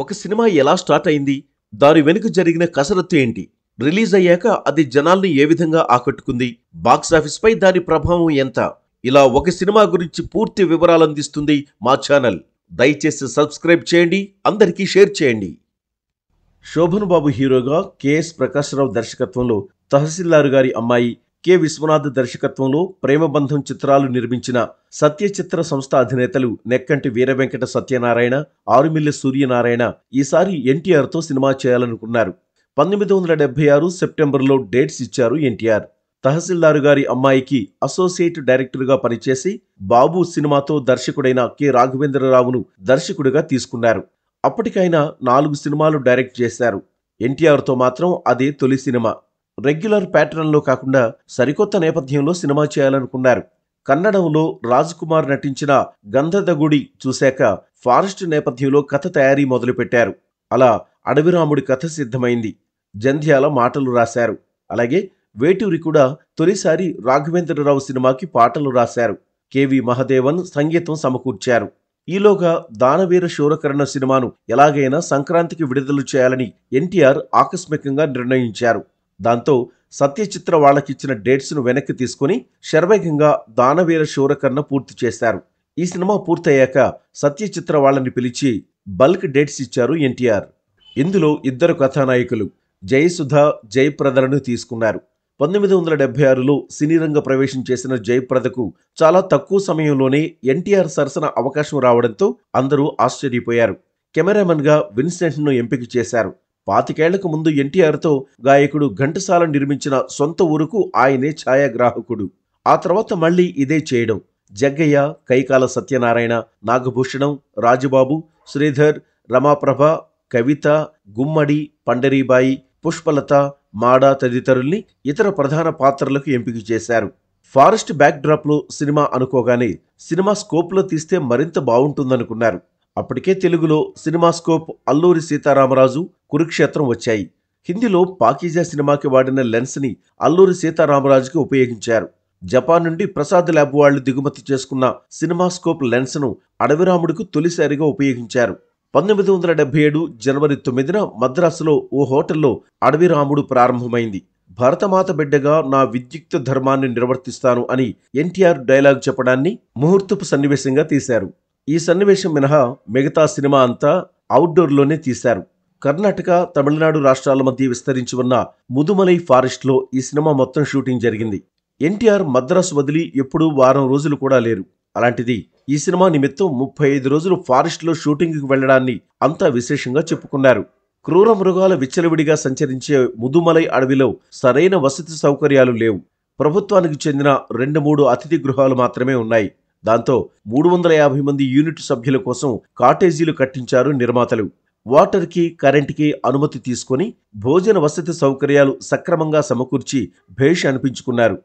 ఒక సినిమా ఎలా స్టార్ట్ అయింది దాని వెనుక జరిగిన కసరత్తు ఏంటి రిలీజ్ అయ్యాక అది జనాల్ని ఏ విధంగా ఆకట్టుకుంది బాక్సాఫీస్పై దాని ప్రభావం ఎంత ఇలా ఒక సినిమా గురించి పూర్తి వివరాలు అందిస్తుంది మా ఛానల్ దయచేసి సబ్స్క్రైబ్ చేయండి అందరికీ షేర్ చేయండి శోభన్ బాబు హీరోగా కెఎస్ ప్రకాశరావు దర్శకత్వంలో తహసీల్దారు గారి అమ్మాయి కె విశ్వనాథ్ దర్శకత్వంలో ప్రేమబంధం చిత్రాలు నిర్మించిన సత్య చిత్ర సంస్థ అధినేతలు నెక్కంటి వీరవెంకట సత్యనారాయణ ఆరుమిల్లె సూర్యనారాయణ ఈసారి ఎన్టీఆర్తో సినిమా చేయాలనుకున్నారు పంతొమ్మిది వందల డెబ్బై ఆరు సెప్టెంబర్లో డేట్స్ ఇచ్చారు ఎన్టీఆర్ తహసీల్దారు గారి అమ్మాయికి అసోసియేట్ డైరెక్టర్గా పనిచేసి బాబు సినిమాతో దర్శకుడైన కె రాఘవేంద్రరావును దర్శకుడిగా తీసుకున్నారు అప్పటికైనా నాలుగు సినిమాలు డైరెక్ట్ చేశారు ఎన్టీఆర్తో మాత్రం అదే తొలి సినిమా రెగ్యులర్ ప్యాటర్న్లో కాకుండా సరికొత్త నేపథ్యంలో సినిమా చేయాలనుకున్నారు కన్నడంలో రాజ్ కుమార్ నటించిన గంధదగుడి చూశాక ఫారెస్ట్ నేపథ్యంలో కథ తయారీ మొదలుపెట్టారు అలా అడవిరాముడి కథ సిద్ధమైంది జంధ్యాల మాటలు రాశారు అలాగే వేటూరి కూడా తొలిసారి రాఘవేంద్రరావు సినిమాకి పాటలు రాశారు కెవి మహదేవన్ సంగీతం సమకూర్చారు ఈలోగా దానవీర శూరకరణ సినిమాను ఎలాగైనా సంక్రాంతికి విడుదల చేయాలని ఎన్టీఆర్ ఆకస్మికంగా నిర్ణయించారు దాంతో సత్యచిత్ర వాళ్ళకిచ్చిన డేట్స్ను వెనక్కి తీసుకుని శర్వేగంగా దానవీర శూరకర్ణ పూర్తి చేశారు ఈ సినిమా పూర్తయ్యాక సత్యచిత్ర వాళ్ళని పిలిచి బల్క్ డేట్స్ ఇచ్చారు ఎన్టీఆర్ ఇందులో ఇద్దరు కథానాయకులు జయసుధ జయప్రదలను తీసుకున్నారు పంతొమ్మిది వందల డెబ్బై ఆరులో సినీరంగ ప్రవేశం చేసిన జయప్రదకు చాలా తక్కువ సమయంలోనే ఎన్టీఆర్ సరసన అవకాశం రావడంతో అందరూ ఆశ్చర్యపోయారు కెమెరామెన్గా విన్సెంట్ను ఎంపిక చేశారు పాతికేళ్లకు ముందు ఎన్టీఆర్తో గాయకుడు ఘంటసాల నిర్మించిన సొంత ఊరుకు ఆయనే ఛాయాగ్రాహకుడు ఆ తర్వాత మళ్ళీ ఇదే చేయడం జగ్గయ్య కైకాల సత్యనారాయణ నాగభూషణం రాజుబాబు శ్రీధర్ రమాప్రభ కవిత గుమ్మడి పండరీబాయి పుష్పలత మాడా తదితరుల్ని ఇతర ప్రధాన పాత్రలకు ఎంపిక చేశారు ఫారెస్ట్ బ్యాక్డ్రాప్లో సినిమా అనుకోగానే సినిమా స్కోప్లో తీస్తే మరింత బాగుంటుందనుకున్నారు అప్పటికే తెలుగులో సినిమా స్కోప్ అల్లూరి సీతారామరాజు కురుక్షేత్రం వచ్చాయి హిందీలో పాకీజా సినిమాకి వాడిన లెన్స్ని అల్లూరి సీతారామరాజుకి ఉపయోగించారు జపాన్ నుండి ప్రసాద్ ల్యాబ్ వాళ్లు దిగుమతి చేసుకున్న సినిమాస్కోప్ లెన్స్ను అడవిరాముడికి తొలిసారిగా ఉపయోగించారు పంతొమ్మిది వందల డెబ్బై ఏడు జనవరి తొమ్మిదిన మద్రాసులో ఓ హోటల్లో అడవిరాముడు ప్రారంభమైంది భరతమాత బిడ్డగా నా విద్యుక్త ధర్మాన్ని నిర్వర్తిస్తాను అని ఎన్టీఆర్ డైలాగ్ చెప్పడాన్ని ముహూర్తపు సన్నివేశంగా తీశారు ఈ సన్నివేశం మినహా మిగతా సినిమా అంతా అవుట్డోర్లోనే తీశారు కర్ణాటక తమిళనాడు రాష్ట్రాల మధ్య విస్తరించి ఉన్న ముదుమలై ఫారెస్ట్లో ఈ సినిమా మొత్తం షూటింగ్ జరిగింది ఎన్టీఆర్ మద్రాసు వదిలి ఎప్పుడూ వారం రోజులు కూడా లేరు అలాంటిది ఈ సినిమా నిమిత్తం ముప్పై ఐదు రోజులు ఫారెస్ట్లో షూటింగ్కి వెళ్లడాన్ని అంతా విశేషంగా చెప్పుకున్నారు క్రూర మృగాల విచ్చలవిడిగా సంచరించే ముదుమలై అడవిలో సరైన వసతి సౌకర్యాలు లేవు ప్రభుత్వానికి చెందిన రెండు మూడు అతిథి గృహాలు మాత్రమే ఉన్నాయి దాంతో మూడు వందల యాభై మంది యూనిట్ సభ్యుల కోసం కాటేజీలు కట్టించారు నిర్మాతలు వాటర్కి కరెంట్కి అనుమతి తీసుకొని భోజన వసతి సౌకర్యాలు సక్రమంగా సమకూర్చి భేష్ అనిపించుకున్నారు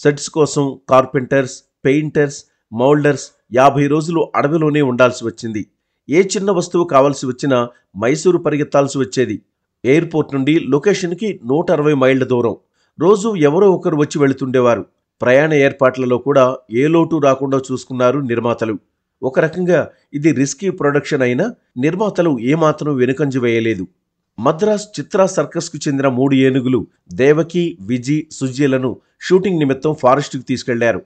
సెట్స్ కోసం కార్పెంటర్స్ పెయింటర్స్ మౌల్డర్స్ యాభై రోజులు అడవిలోనే ఉండాల్సి వచ్చింది ఏ చిన్న వస్తువు కావాల్సి వచ్చినా మైసూరు పరిగెత్తాల్సి వచ్చేది ఎయిర్పోర్ట్ నుండి లొకేషన్కి నూట అరవై మైళ్ళ దూరం రోజు ఎవరో ఒకరు వచ్చి వెళుతుండేవారు ప్రయాణ ఏర్పాట్లలో కూడా ఏ లోటు రాకుండా చూసుకున్నారు నిర్మాతలు ఒక రకంగా ఇది రిస్కీ ప్రొడక్షన్ అయినా నిర్మాతలు ఏమాత్రం వెనుకంజు వేయలేదు మద్రాస్ చిత్ర సర్కస్కు చెందిన మూడు ఏనుగులు దేవకి విజి సుజీలను షూటింగ్ నిమిత్తం ఫారెస్ట్కు తీసుకెళ్లారు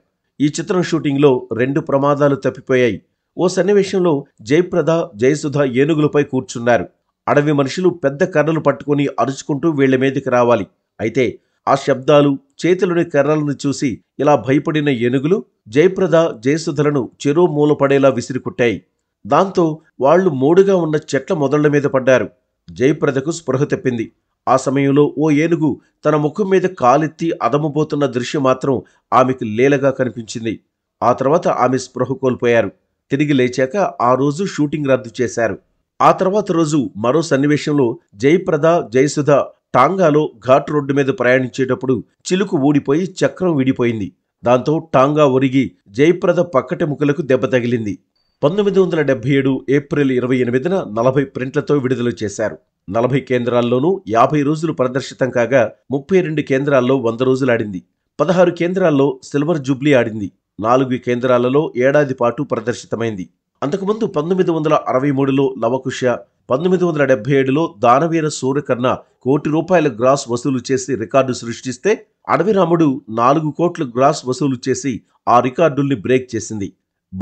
ఈ చిత్రం షూటింగ్లో రెండు ప్రమాదాలు తప్పిపోయాయి ఓ సన్నివేశంలో జయప్రద జయసుధ ఏనుగులపై కూర్చున్నారు అడవి మనుషులు పెద్ద కర్రలు పట్టుకుని అరుచుకుంటూ వీళ్ల మీదకి రావాలి అయితే ఆ శబ్దాలు చేతిలోని కర్రలను చూసి ఇలా భయపడిన ఏనుగులు జయప్రద జయసుధలను చెరో మూలపడేలా విసిరికొట్టాయి దాంతో వాళ్లు మోడుగా ఉన్న చెట్ల మొదళ్ల మీద పడ్డారు జయప్రదకు స్పృహ తెప్పింది ఆ సమయంలో ఓ ఏనుగు తన ముఖం మీద కాలెత్తి అదమబోతున్న దృశ్యం మాత్రం ఆమెకు లేలగా కనిపించింది ఆ తర్వాత ఆమె స్పృహ కోల్పోయారు తిరిగి లేచాక ఆ రోజు షూటింగ్ రద్దు చేశారు ఆ తర్వాత రోజు మరో సన్నివేశంలో జయప్రద జయసుధ టాంగాలో ఘాట్ రోడ్డు మీద ప్రయాణించేటప్పుడు చిలుకు ఊడిపోయి చక్రం విడిపోయింది దాంతో టాంగా ఒరిగి జయప్రద పక్కటి ముక్కలకు దెబ్బ తగిలింది పంతొమ్మిది వందల డెబ్బై ఏడు ఏప్రిల్ ఇరవై ఎనిమిదిన నలభై ప్రింట్లతో విడుదల చేశారు నలభై కేంద్రాల్లోనూ యాభై రోజులు ప్రదర్శితం కాగా ముప్పై రెండు కేంద్రాల్లో వంద రోజులాడింది పదహారు కేంద్రాల్లో సిల్వర్ జూబ్లీ ఆడింది నాలుగు కేంద్రాలలో ఏడాది పాటు ప్రదర్శితమైంది అంతకుముందు పంతొమ్మిది వందల అరవై మూడులో లవకుష పంతొమ్మిది వందల డెబ్బై ఏడులో దానవీర సూర్యకర్ణ కోటి రూపాయల గ్రాస్ వసూలు చేసి రికార్డు సృష్టిస్తే అడవిరాముడు నాలుగు కోట్ల గ్రాస్ వసూలు చేసి ఆ రికార్డుల్ని బ్రేక్ చేసింది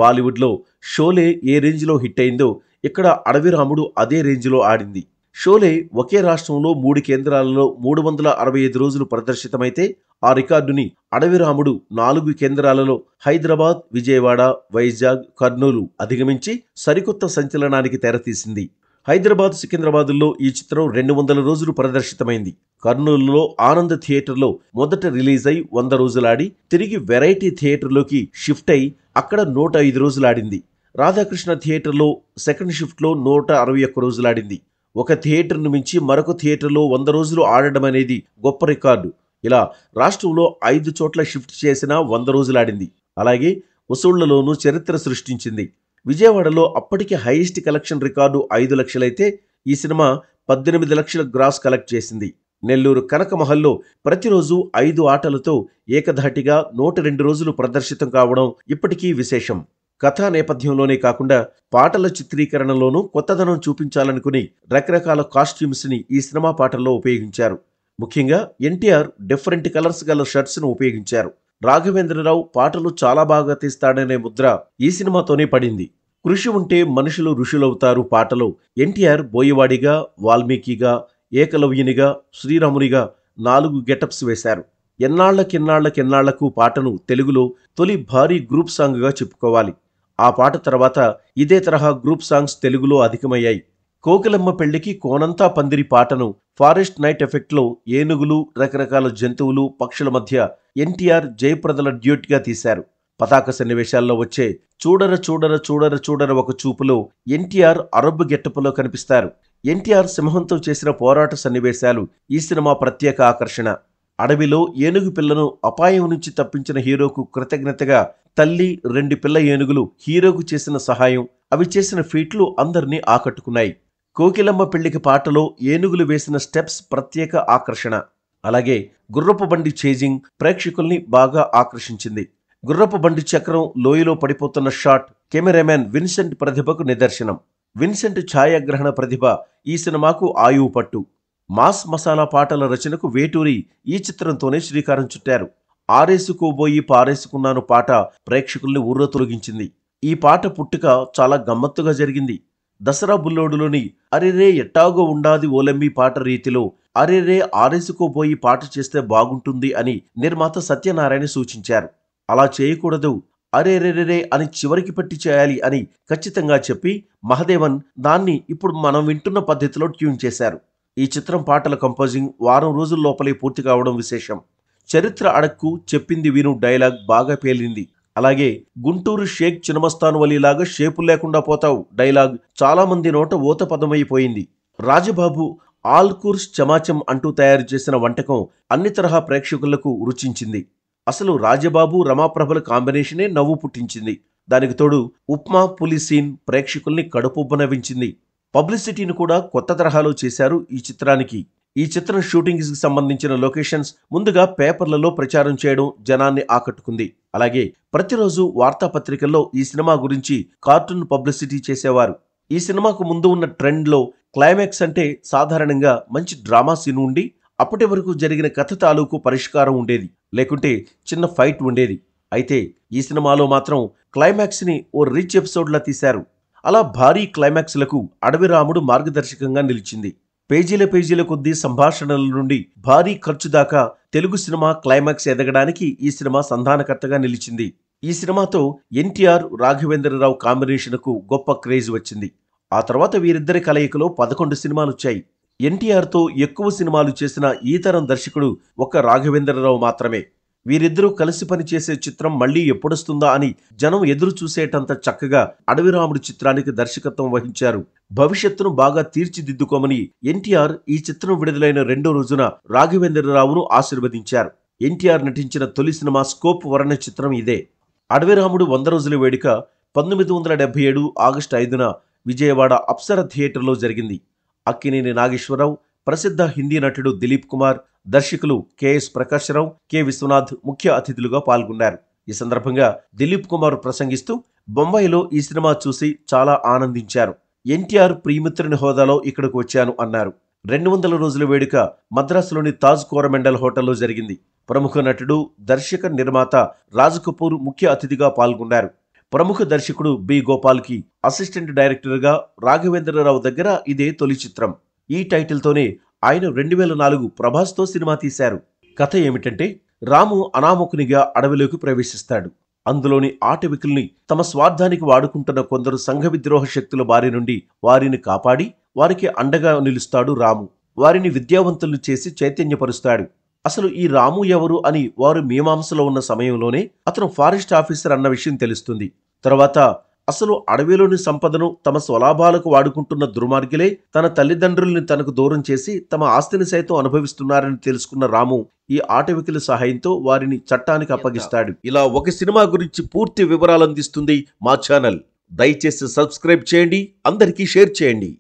బాలీవుడ్లో షోలే ఏ రేంజ్లో హిట్ అయిందో ఇక్కడ అడవిరాముడు అదే రేంజ్లో ఆడింది షోలే ఒకే రాష్ట్రంలో మూడు కేంద్రాలలో మూడు వందల అరవై ఐదు రోజులు ప్రదర్శితమైతే ఆ రికార్డుని అడవిరాముడు నాలుగు కేంద్రాలలో హైదరాబాద్ విజయవాడ వైజాగ్ కర్నూలు అధిగమించి సరికొత్త సంచలనానికి తెరతీసింది హైదరాబాద్ సికింద్రాబాద్లో ఈ చిత్రం రెండు వందల రోజులు ప్రదర్శితమైంది కర్నూలులో ఆనంద్ థియేటర్లో మొదట రిలీజ్ అయి వంద రోజులాడి తిరిగి వెరైటీ థియేటర్లోకి షిఫ్ట్ అయి అక్కడ నూట ఐదు రోజులాడింది రాధాకృష్ణ థియేటర్లో సెకండ్ షిఫ్ట్లో నూట అరవై ఒక్క రోజులాడింది ఒక థియేటర్ను మించి మరొక థియేటర్లో వంద రోజులు ఆడడం అనేది గొప్ప రికార్డు ఇలా రాష్ట్రంలో ఐదు చోట్ల షిఫ్ట్ చేసిన వంద రోజులాడింది అలాగే వసూళ్లలోనూ చరిత్ర సృష్టించింది విజయవాడలో అప్పటికే హైయెస్ట్ కలెక్షన్ రికార్డు ఐదు లక్షలైతే ఈ సినిమా పద్దెనిమిది లక్షల గ్రాస్ కలెక్ట్ చేసింది నెల్లూరు కనకమహల్లో ప్రతిరోజు ఐదు ఆటలతో ఏకధాటిగా నూట రెండు రోజులు ప్రదర్శితం కావడం ఇప్పటికీ విశేషం కథా నేపథ్యంలోనే కాకుండా పాటల చిత్రీకరణలోనూ కొత్తదనం చూపించాలనుకుని రకరకాల కాస్ట్యూమ్స్ని ఈ సినిమా పాటల్లో ఉపయోగించారు ముఖ్యంగా ఎన్టీఆర్ డిఫరెంట్ కలర్స్ గల షర్ట్స్ను ఉపయోగించారు రాఘవేంద్రరావు పాటలు చాలా బాగా తీస్తాడనే ముద్ర ఈ సినిమాతోనే పడింది కృషి ఉంటే మనుషులు ఋషులవుతారు పాటలో ఎన్టీఆర్ బోయవాడిగా వాల్మీకిగా ఏకలవ్యునిగా శ్రీరామునిగా నాలుగు గెటప్స్ వేశారు ఎన్నాళ్లకెన్నాళ్లకెన్నాళ్లకు పాటను తెలుగులో తొలి భారీ గ్రూప్ సాంగ్గా చెప్పుకోవాలి ఆ పాట తర్వాత ఇదే తరహా గ్రూప్ సాంగ్స్ తెలుగులో అధికమయ్యాయి కోకిలమ్మ పెళ్లికి కోనంతా పందిరి పాటను ఫారెస్ట్ నైట్ ఎఫెక్ట్లో ఏనుగులు రకరకాల జంతువులు పక్షుల మధ్య ఎన్టీఆర్ జయప్రదల డ్యూట్గా తీశారు పతాక సన్నివేశాల్లో వచ్చే చూడర చూడర చూడర చూడర ఒక చూపులో ఎన్టీఆర్ అరబ్బు గెట్టపులో కనిపిస్తారు ఎన్టీఆర్ సింహంతో చేసిన పోరాట సన్నివేశాలు ఈ సినిమా ప్రత్యేక ఆకర్షణ అడవిలో ఏనుగు పిల్లను అపాయం నుంచి తప్పించిన హీరోకు కృతజ్ఞతగా తల్లి రెండు పిల్ల ఏనుగులు హీరోకు చేసిన సహాయం అవి చేసిన ఫీట్లు అందరినీ ఆకట్టుకున్నాయి కోకిలమ్మ పెళ్లికి పాటలో ఏనుగులు వేసిన స్టెప్స్ ప్రత్యేక ఆకర్షణ అలాగే గుర్రపు బండి చేజింగ్ ప్రేక్షకుల్ని బాగా ఆకర్షించింది గుర్రపు బండి చక్రం లోయలో పడిపోతున్న షాట్ కెమెరామ్యాన్ విన్సెంట్ ప్రతిభకు నిదర్శనం విన్సెంట్ ఛాయాగ్రహణ ప్రతిభ ఈ సినిమాకు ఆయువు పట్టు మాస్ మసాలా పాటల రచనకు వేటూరి ఈ చిత్రంతోనే శ్రీకారం చుట్టారు ఆరేసుకోబోయి పారేసుకున్నాను పాట ప్రేక్షకుల్ని ఊర్ర తొలగించింది ఈ పాట పుట్టుక చాలా గమ్మత్తుగా జరిగింది దసరా బుల్లోడులోని అరెరే ఎట్టాగో ఉండాది ఓలెంబి పాట రీతిలో అరెరే ఆరేసుకోబోయి పాట చేస్తే బాగుంటుంది అని నిర్మాత సత్యనారాయణ సూచించారు అలా చేయకూడదు అరేరెరే అని చివరికి పట్టి చేయాలి అని ఖచ్చితంగా చెప్పి మహదేవన్ దాన్ని ఇప్పుడు మనం వింటున్న పద్ధతిలో ట్యూన్ చేశారు ఈ చిత్రం పాటల కంపోజింగ్ వారం రోజుల లోపలే పూర్తి కావడం విశేషం చరిత్ర అడక్కు చెప్పింది విను డైలాగ్ బాగా పేలింది అలాగే గుంటూరు షేక్ చినమస్తాన్ వలీలాగా షేపు లేకుండా పోతావు డైలాగ్ చాలామంది నోట ఓత పదమైపోయింది రాజబాబు ఆల్కూర్స్ చమాచం అంటూ తయారు చేసిన వంటకం అన్ని తరహా ప్రేక్షకులకు రుచించింది అసలు రాజబాబు రమాప్రభల కాంబినేషనే నవ్వు పుట్టించింది దానికి తోడు ఉప్మా పులి సీన్ ప్రేక్షకుల్ని కడుపుబ్బనవించింది పబ్లిసిటీని కూడా కొత్త తరహాలో చేశారు ఈ చిత్రానికి ఈ చిత్రం షూటింగ్స్కి సంబంధించిన లొకేషన్స్ ముందుగా పేపర్లలో ప్రచారం చేయడం జనాన్ని ఆకట్టుకుంది అలాగే ప్రతిరోజు వార్తాపత్రికల్లో ఈ సినిమా గురించి కార్టూన్ పబ్లిసిటీ చేసేవారు ఈ సినిమాకు ముందు ఉన్న ట్రెండ్లో క్లైమాక్స్ అంటే సాధారణంగా మంచి డ్రామా సీన్ ఉండి అప్పటి వరకు జరిగిన కథ తాలూకు పరిష్కారం ఉండేది లేకుంటే చిన్న ఫైట్ ఉండేది అయితే ఈ సినిమాలో మాత్రం క్లైమాక్స్ని ఓ రిచ్ ఎపిసోడ్లా తీశారు అలా భారీ క్లైమాక్స్లకు అడవి రాముడు మార్గదర్శకంగా నిలిచింది పేజీల పేజీల కొద్దీ సంభాషణల నుండి భారీ ఖర్చు దాకా తెలుగు సినిమా క్లైమాక్స్ ఎదగడానికి ఈ సినిమా సంధానకర్తగా నిలిచింది ఈ సినిమాతో ఎన్టీఆర్ రాఘవేంద్రరావు కాంబినేషన్కు గొప్ప క్రేజ్ వచ్చింది ఆ తర్వాత వీరిద్దరి కలయికలో పదకొండు సినిమాలు వచ్చాయి ఎన్టీఆర్తో ఎక్కువ సినిమాలు చేసిన ఈ తరం దర్శకుడు ఒక్క రాఘవేంద్రరావు మాత్రమే వీరిద్దరూ కలిసి పనిచేసే చిత్రం మళ్లీ ఎప్పుడొస్తుందా అని జనం ఎదురు చూసేటంత చక్కగా అడవిరాముడు చిత్రానికి దర్శకత్వం వహించారు భవిష్యత్తును బాగా తీర్చిదిద్దుకోమని ఎన్టీఆర్ ఈ చిత్రం విడుదలైన రెండో రోజున రాఘవేంద్రరావును ఆశీర్వదించారు ఎన్టీఆర్ నటించిన తొలి సినిమా స్కోప్ వర్ణ చిత్రం ఇదే అడవిరాముడు వంద రోజుల వేడుక పంతొమ్మిది వందల డెబ్బై ఏడు ఆగస్టు ఐదున విజయవాడ అప్సర థియేటర్లో జరిగింది అక్కినేని నాగేశ్వరరావు ప్రసిద్ధ హిందీ నటుడు దిలీప్ కుమార్ దర్శకులు కెఎస్ ప్రకాశ్రావు కె విశ్వనాథ్ ముఖ్య అతిథులుగా పాల్గొన్నారు ఈ సందర్భంగా దిలీప్ కుమార్ ప్రసంగిస్తూ బొంబాయిలో ఈ సినిమా చూసి చాలా ఆనందించారు ఎన్టీఆర్ ప్రియమిత్రుని హోదాలో ఇక్కడకు వచ్చాను అన్నారు రెండు వందల రోజుల వేడుక మద్రాసులోని తాజ్ కోరమెండల్ హోటల్లో జరిగింది ప్రముఖ నటుడు దర్శక నిర్మాత రాజ్ కపూర్ ముఖ్య అతిథిగా పాల్గొన్నారు ప్రముఖ దర్శకుడు బి గోపాల్కి అసిస్టెంట్ డైరెక్టర్గా రాఘవేంద్రరావు దగ్గర ఇదే తొలి చిత్రం ఈ టైటిల్తోనే ఆయన రెండు వేల నాలుగు ప్రభాస్తో సినిమా తీశారు కథ ఏమిటంటే రాము అనామకునిగా అడవిలోకి ప్రవేశిస్తాడు అందులోని ఆటవికుల్ని తమ స్వార్థానికి వాడుకుంటున్న కొందరు సంఘ విద్రోహ శక్తుల బారి నుండి వారిని కాపాడి వారికి అండగా నిలుస్తాడు రాము వారిని విద్యావంతులు చేసి చైతన్యపరుస్తాడు అసలు ఈ రాము ఎవరు అని వారు మీమాంసలో ఉన్న సమయంలోనే అతను ఫారెస్ట్ ఆఫీసర్ అన్న విషయం తెలుస్తుంది తర్వాత అసలు అడవిలోని సంపదను తమ స్వలాభాలకు వాడుకుంటున్న దుర్మార్గులే తన తల్లిదండ్రుల్ని తనకు దూరం చేసి తమ ఆస్తిని సైతం అనుభవిస్తున్నారని తెలుసుకున్న రాము ఈ ఆటవికుల సహాయంతో వారిని చట్టానికి అప్పగిస్తాడు ఇలా ఒక సినిమా గురించి పూర్తి వివరాలు అందిస్తుంది మా ఛానల్ దయచేసి సబ్స్క్రైబ్ చేయండి అందరికీ షేర్ చేయండి